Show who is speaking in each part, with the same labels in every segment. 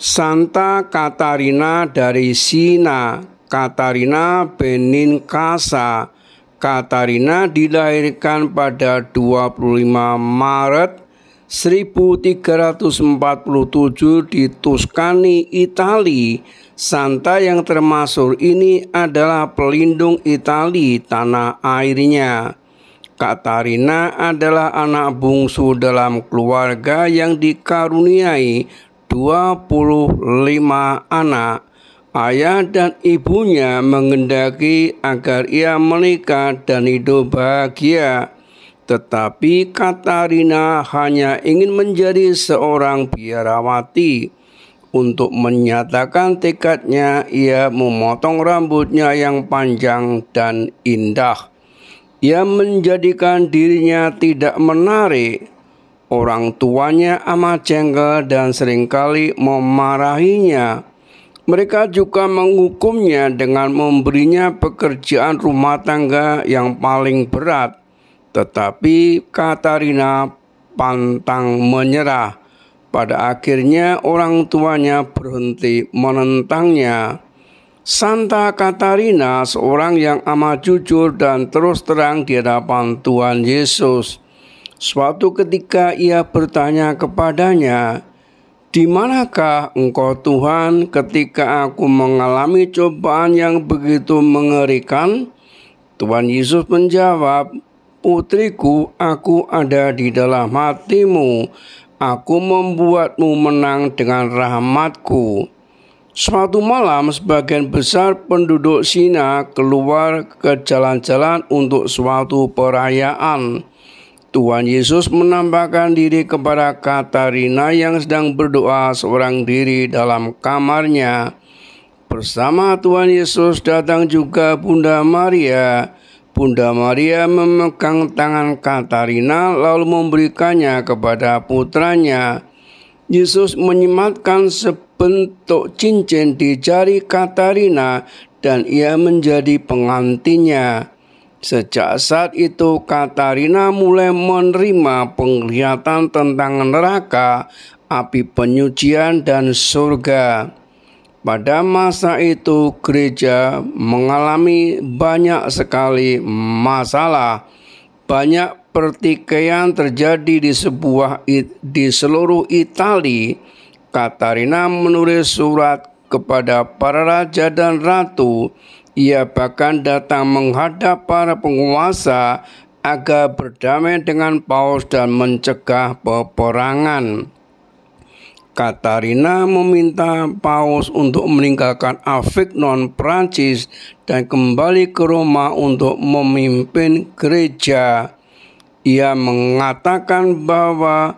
Speaker 1: Santa Katarina dari Sina, Katarina Kasa. Katarina dilahirkan pada 25 Maret 1347 di Tuscany, Itali. Santa yang termasuk ini adalah pelindung Itali tanah airnya. Katarina adalah anak bungsu dalam keluarga yang dikaruniai 25 anak, ayah dan ibunya mengendaki agar ia menikah dan hidup bahagia. Tetapi Katarina hanya ingin menjadi seorang biarawati. Untuk menyatakan tekadnya, ia memotong rambutnya yang panjang dan indah. Ia menjadikan dirinya tidak menarik Orang tuanya amat jengkel dan seringkali memarahinya. Mereka juga menghukumnya dengan memberinya pekerjaan rumah tangga yang paling berat. Tetapi Katarina pantang menyerah. Pada akhirnya orang tuanya berhenti menentangnya. Santa Katarina seorang yang amat jujur dan terus terang di hadapan Tuhan Yesus. Suatu ketika ia bertanya kepadanya, "Di manakah Engkau, Tuhan, ketika aku mengalami cobaan yang begitu mengerikan?" Tuhan Yesus menjawab, "Putriku, aku ada di dalam hatimu. Aku membuatmu menang dengan rahmatku." Suatu malam, sebagian besar penduduk Sina keluar ke jalan-jalan untuk suatu perayaan. Tuhan Yesus menampakkan diri kepada Katarina yang sedang berdoa seorang diri dalam kamarnya. Bersama Tuhan Yesus datang juga Bunda Maria. Bunda Maria memegang tangan Katarina lalu memberikannya kepada putranya. Yesus menyematkan sebentuk cincin di jari Katarina dan ia menjadi pengantinnya. Sejak saat itu Katarina mulai menerima penglihatan tentang neraka, api penyucian dan surga. Pada masa itu gereja mengalami banyak sekali masalah. Banyak pertikaian terjadi di sebuah di seluruh Italia. Katarina menulis surat kepada para raja dan ratu ia bahkan datang menghadap para penguasa agar berdamai dengan Paus dan mencegah peperangan. Katarina meminta Paus untuk meninggalkan non Prancis dan kembali ke Roma untuk memimpin gereja. Ia mengatakan bahwa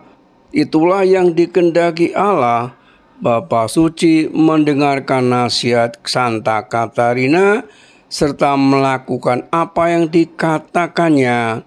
Speaker 1: itulah yang dikendaki Allah Bapak Suci mendengarkan nasihat Santa Katarina serta melakukan apa yang dikatakannya.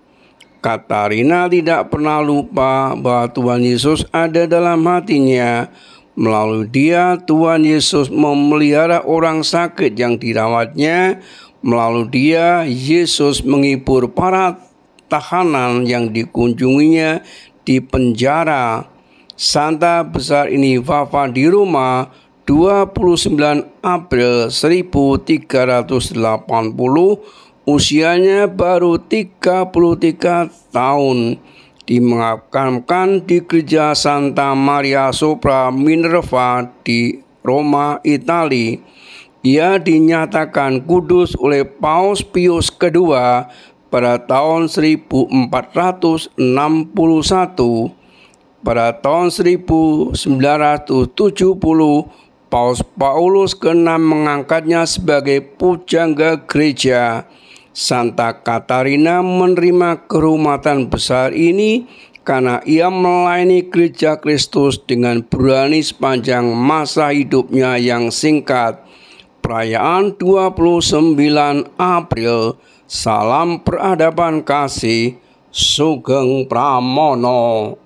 Speaker 1: Katarina tidak pernah lupa bahwa Tuhan Yesus ada dalam hatinya. Melalui dia, Tuhan Yesus memelihara orang sakit yang dirawatnya. Melalui dia, Yesus menghibur para tahanan yang dikunjunginya di penjara. Santa besar ini wafat di Roma 29 April 1380 usianya baru 33 tahun dimakamkan di gereja Santa Maria Sopra Minerva di Roma, Itali. Ia dinyatakan kudus oleh Paus Pius kedua pada tahun 1461 pada tahun 1970 Paus Paulus ke-6 mengangkatnya sebagai pujangga gereja. Santa Katarina menerima kerumatan besar ini karena ia melayani gereja Kristus dengan berani sepanjang masa hidupnya yang singkat. Perayaan 29 April, salam peradaban kasih, Sugeng Pramono.